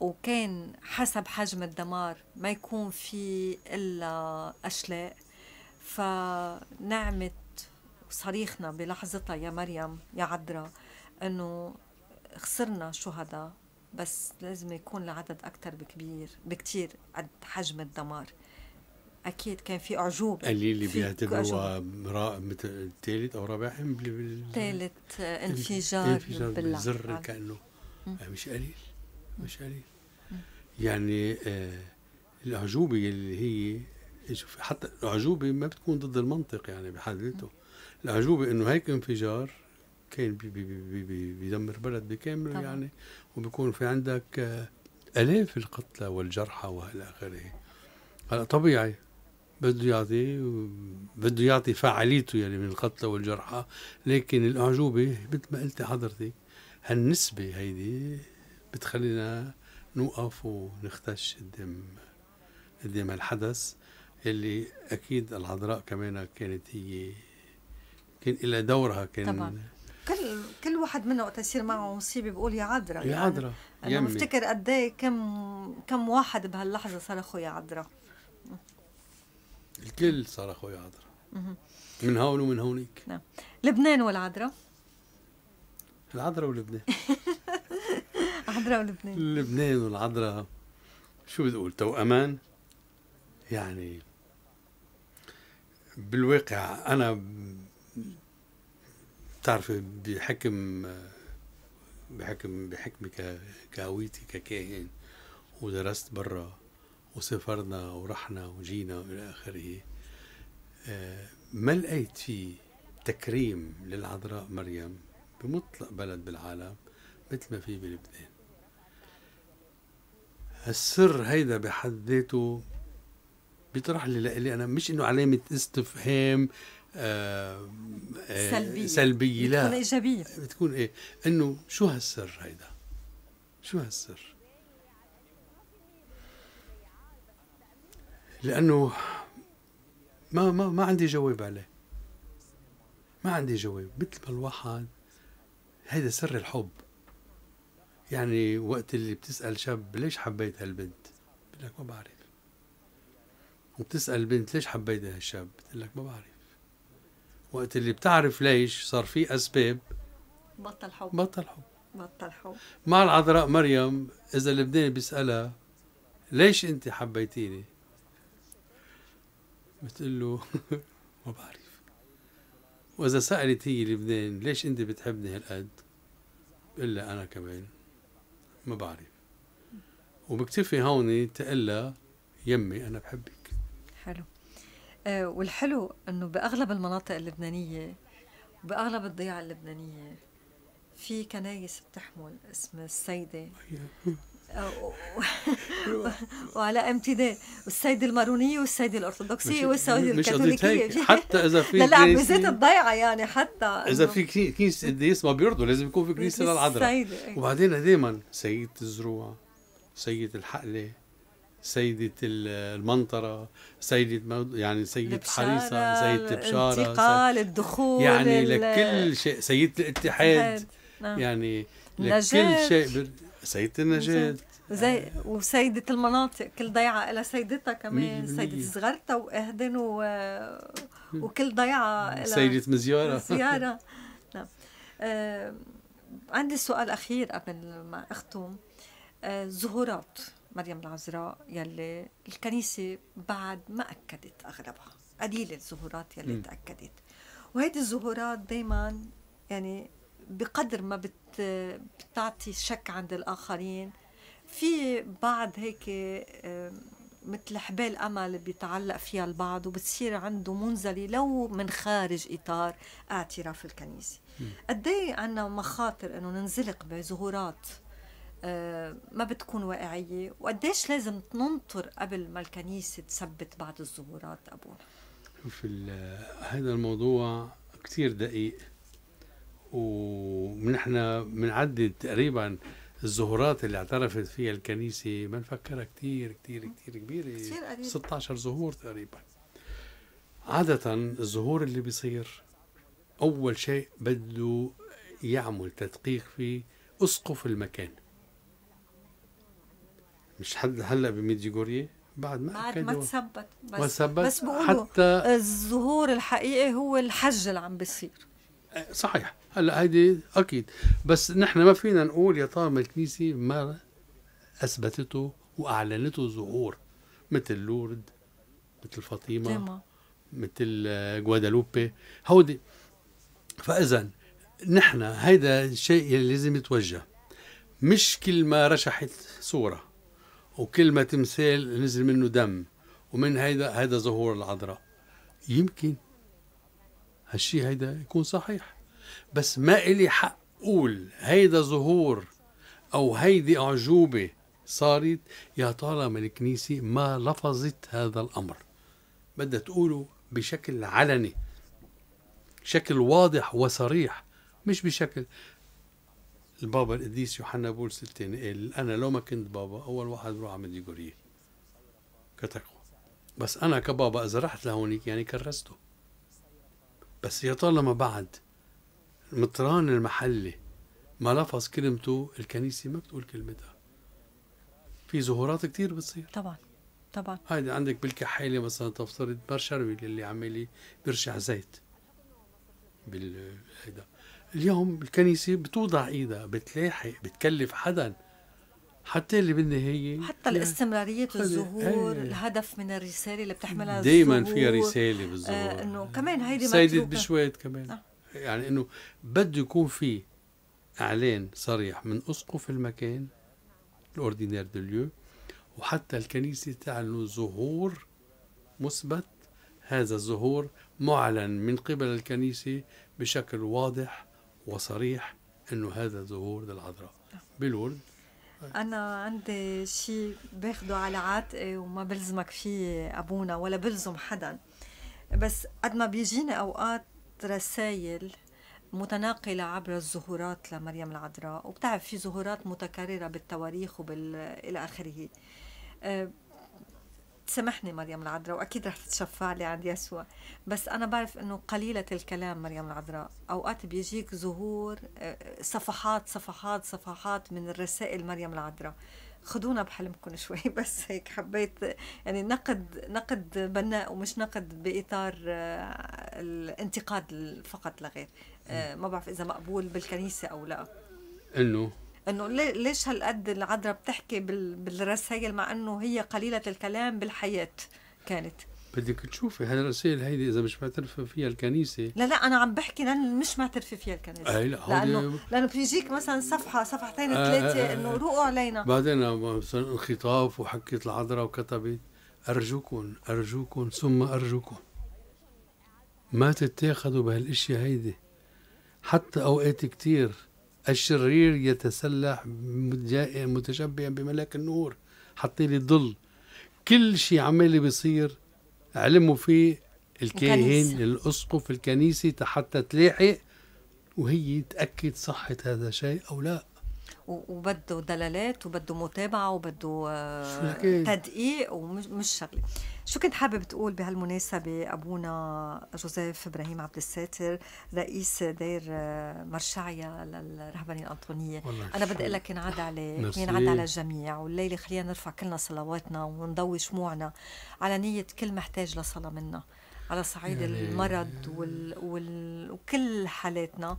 وكان حسب حجم الدمار ما يكون في إلا أشلاء فنعمة صريخنا بلحظتها يا مريم يا عدرا انه خسرنا شهداء بس لازم يكون العدد اكثر بكبير بكتير قد حجم الدمار اكيد كان في اعجوب اللي اللي بيعتبروها مثل ثالث او رابع حمل ثالث آه، انفجار انفجار بالزر آه. كانه آه، مش قليل مش قليل يعني آه الاعجوبه اللي هي شوف حتى الاعجوبه ما بتكون ضد المنطق يعني بحد ذاته الاعجوبه انه هيك انفجار كان بي بي بي بي بيدمر بلد بكامله يعني وبكون في عندك آلاف القتلى والجرحى والى اخره هلا طبيعي بده يعطي بده يعطي فعاليته يعني من القتلى والجرحى لكن الاعجوبه مثل ما قلتي حضرتك هالنسبه هيدي بتخلينا نوقف ونختش قدام قدام الحدث اللي اكيد العذراء كمان كانت هي كان لها دورها كان طبعا كل كل واحد منا وقت يصير معه مصيبه بقول يا عذراء يا عذراء يعني انا بفتكر قد إيه كم كم واحد بهاللحظه صرخوا يا عذراء الكل صار اخوي عذرا من هون ومن هونيك نعم لبنان والعذرا العذرا ولبنان عذرا ولبنان لبنان والعذرا شو بدي اقول توأمان يعني بالواقع انا بتعرفي بحكم بحكم بحكمي كهويتي ككاهن ودرست برا وسافرنا ورحنا وجينا والى اخره آه، ما لقيت في تكريم للعذراء مريم بمطلق بلد بالعالم مثل ما في بلبنان السر هيدا بحد ذاته بيطرح لي لإلي أنا مش إنه علامة استفهام آه، آه، سلبية سلبية لا بتكون إيجابية بتكون إيه إنه شو هالسر هيدا شو هالسر لانه ما ما ما عندي جواب عليه ما عندي جواب مثل ما الواحد هيدا سر الحب يعني وقت اللي بتسأل شاب ليش حبيت هالبنت بقول لك ما بعرف وبتسأل بنت ليش حبيت هالشاب بتقول لك ما بعرف وقت اللي بتعرف ليش صار في أسباب بطل حب بطل حب بطل حب مع العذراء مريم إذا اللبناني بيسألها ليش أنت حبيتيني بتقول له ما بعرف وإذا سألت هي لبنان ليش أنت بتحبني هالقد؟ بقول لها أنا كمان ما بعرف وبكتفي هون تقلا يمي أنا بحبك حلو أه والحلو أنه بأغلب المناطق اللبنانية بأغلب الضياع اللبنانية في كنايس بتحمل اسم السيدة أيوة. وعلى امتداد السيد المارونية والسيد الأرثوذكسية والسيد الكاثوليكية حتى إذا في لا لا بالذات الضيعة يعني حتى إذا في كنيسة قديس ما بيرضوا لازم يكون في كنيسة للعذراء إيه. وبعدين دائما سيدة الزروع سيدة الحقلة سيدة المنطرة سيدة يعني سيدة حريصة سيدة بشارة الانتقال الدخول يعني لكل شيء سيدة الاتحاد نعم. يعني لكل شيء سيدة النجاة زي وسيدة المناطق كل ضيعة لها سيدتها كمان سيدة صغرتها وأهدن و... وكل ضيعة لها سيدة مزيارة مزيارة نعم آه عندي سؤال أخير قبل ما أختم آه زهورات مريم العذراء يلي الكنيسة بعد ما أكدت أغلبها قليلة الزهورات يلي تأكدت وهيدي الزهورات دايما يعني بقدر ما بت بتعطي شك عند الاخرين في بعض هيك مثل حبال امل بيتعلق فيها البعض وبتصير عنده منزلي لو من خارج اطار اعتراف الكنيسه قد ايه عندنا مخاطر انه ننزلق بظهورات آه، ما بتكون واقعيه وقديش لازم ننطر قبل ما الكنيسه تثبت بعض الظهورات ابونا شوف هذا الموضوع كثير دقيق ونحن بنعدد تقريبا الزهورات اللي اعترفت فيها الكنيسة بنفكرها كتير كتير كتير كبيرة 16 زهور تقريبا عادة الزهور اللي بيصير أول شيء بده يعمل تدقيق فيه أسقف المكان مش حد هلا بميديجوريا بعد ما بعد ما تثبت بس وثبت بس بقولوا حتى الظهور الحقيقي هو الحج اللي عم بيصير أه، صحيح هلا هيدي اكيد بس نحن ما فينا نقول يا طالما الكنيسه ما اثبتته واعلنته ظهور مثل لورد مثل فاطمه جمع. مثل جوادالوبي هودي فاذا نحن هيدا الشيء اللي لازم يتوجه مش كل ما رشحت صوره وكل ما تمثال نزل منه دم ومن هيدا هيدا ظهور العذراء يمكن هالشيء هيدا يكون صحيح بس ما إلي حق قول هيدا ظهور أو هيدي أعجوبة صارت يا طالما الكنيسة ما لفظت هذا الأمر بدها تقوله بشكل علني شكل واضح وصريح مش بشكل البابا القديس يوحنا بولس الثاني قال انا لو ما كنت بابا اول واحد بروح على مديغوريه كتقوى بس انا كبابا اذا رحت لهونيك يعني كرسته بس يا طالما بعد مطران المحلي ما لفظ كلمته الكنيسة ما بتقول كلمتها في ظهورات كتير بتصير طبعا طبعا هيدي عندك بالكحالة مثلا تفترض مار اللي عمال يرشع زيت بال هيدا اليوم الكنيسة بتوضع ايدها بتلاحق بتكلف حدا حتى اللي بالنهاية حتى الاستمرارية الظهور آه. الهدف من الرسالة اللي بتحملها دايما فيها رسالة بالظهور آه انه كمان هيدي سيدة بشوية كمان آه. يعني انه بده يكون في اعلان صريح من اسقف المكان الاوردينير دو ليو وحتى الكنيسه تعلن ظهور مثبت هذا الظهور معلن من قبل الكنيسه بشكل واضح وصريح انه هذا ظهور للعذراء بالورد انا عندي شيء باخده على عاتقي وما بلزمك فيه ابونا ولا بلزم حدا بس قد ما بيجيني اوقات رسائل متناقلة عبر الزهورات لمريم العذراء وبتعرف في زهورات متكررة بالتواريخ وبال آخره أه، سامحني مريم العذراء واكيد رح تتشفع لي عند يسوع بس انا بعرف انه قليله الكلام مريم العذراء اوقات بيجيك ظهور أه، صفحات صفحات صفحات من الرسائل مريم العذراء خذونا بحلمكم شوي بس هيك حبيت يعني نقد نقد بناء ومش نقد باطار آه، الانتقاد فقط لغير آه، ما بعرف اذا مقبول بالكنيسه او لا انه انه ليش هالقد العذراء بتحكي بالرسائل مع انه هي قليله الكلام بالحياه كانت بدك تشوفي هالرسائل هيدي اذا مش معترفه فيها الكنيسه لا لا انا عم بحكي لان مش معترفه فيها الكنيسه اي لا لانه لانه بيجيك مثلا صفحه صفحتين آه, آه، ثلاثه آه،, آه انه روقوا علينا بعدين مثلا الخطاف وحكيت العذراء وكتبت ارجوكم ارجوكم ثم ارجوكم ما تتاخذوا بهالاشياء هيدي حتى اوقات كثير الشرير يتسلح متشبها بملاك النور حطيلي لي كل شيء عمالي بيصير علموا فيه الكاهن الأسقف الكنيسي حتى تلاحق وهي تأكد صحة هذا الشيء أو لا وبده دلالات وبده متابعة وبده آه، تدقيق ومش شغلة شو كنت حابب تقول بهالمناسبة أبونا جوزيف إبراهيم عبد الساتر رئيس دير آه، مرشعية للرهبنة الأنطونية أنا بدي أقول لك ينعاد عليك ينعاد على الجميع والليلة خلينا نرفع كلنا صلواتنا ونضوي شموعنا على نية كل محتاج لصلاة منا على صعيد يعني المرض وال... وال... وكل حالاتنا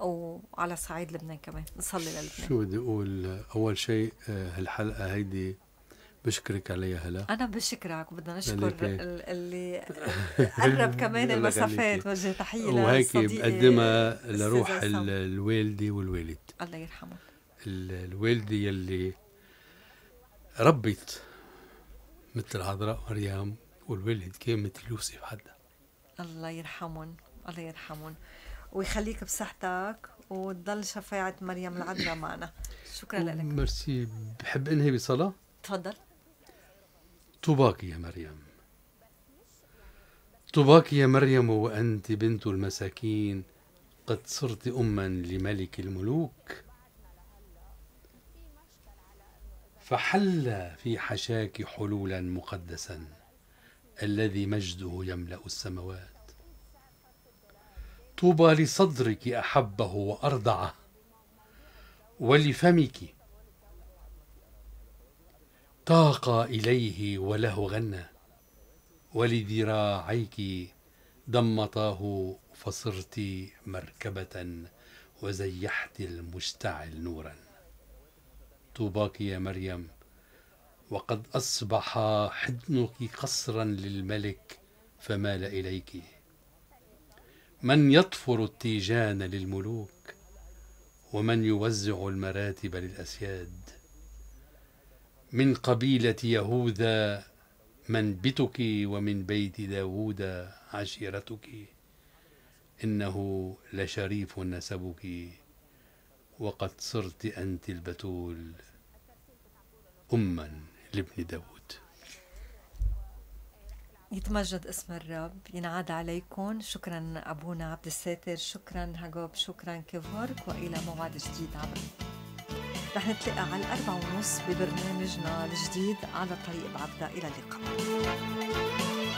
وعلى صعيد لبنان كمان نصلي للبنان شو بدي اقول اول شيء آه، هالحلقه هيدي بشكرك عليها هلا انا بشكرك وبدنا نشكر اللي قرب كمان المسافات وجه تحيه وهيك بقدمها لروح الوالده والوالد الله يرحمهم الوالده يلي ربت مثل عذراء مريم والوالد كان مثل يوسف حدا الله يرحمهم الله يرحمهم ويخليك بصحتك وتضل شفاعة مريم العذراء معنا شكرا لك ميرسي بحب انهي بصلاة تفضل تباكي يا مريم تباكي يا مريم وأنت بنت المساكين قد صرت أما لملك الملوك فحل في حشاك حلولا مقدسا الذي مجده يملأ السماوات طوبى لصدرك أحبه وأرضعه ولفمك طاق إليه وله غنى ولذراعيك ضمطاه فصرت مركبة وزيحت المشتعل نورا طوباك يا مريم وقد أصبح حضنك قصرا للملك فمال إليك من يطفر التيجان للملوك ومن يوزع المراتب للأسياد من قبيلة يهوذا منبتك ومن بيت داوود عشيرتك إنه لشريف نسبك وقد صرت أنت البتول أما لابن داود يتمجد اسم الرب ينعاد عليكم شكرا أبونا عبد الساتر شكرا هجوب شكرا كيفورك وإلى موعد جديد عبر رح نتلقى على الأربع ونص ببرنامجنا الجديد على طريق بعبدة إلى اللقاء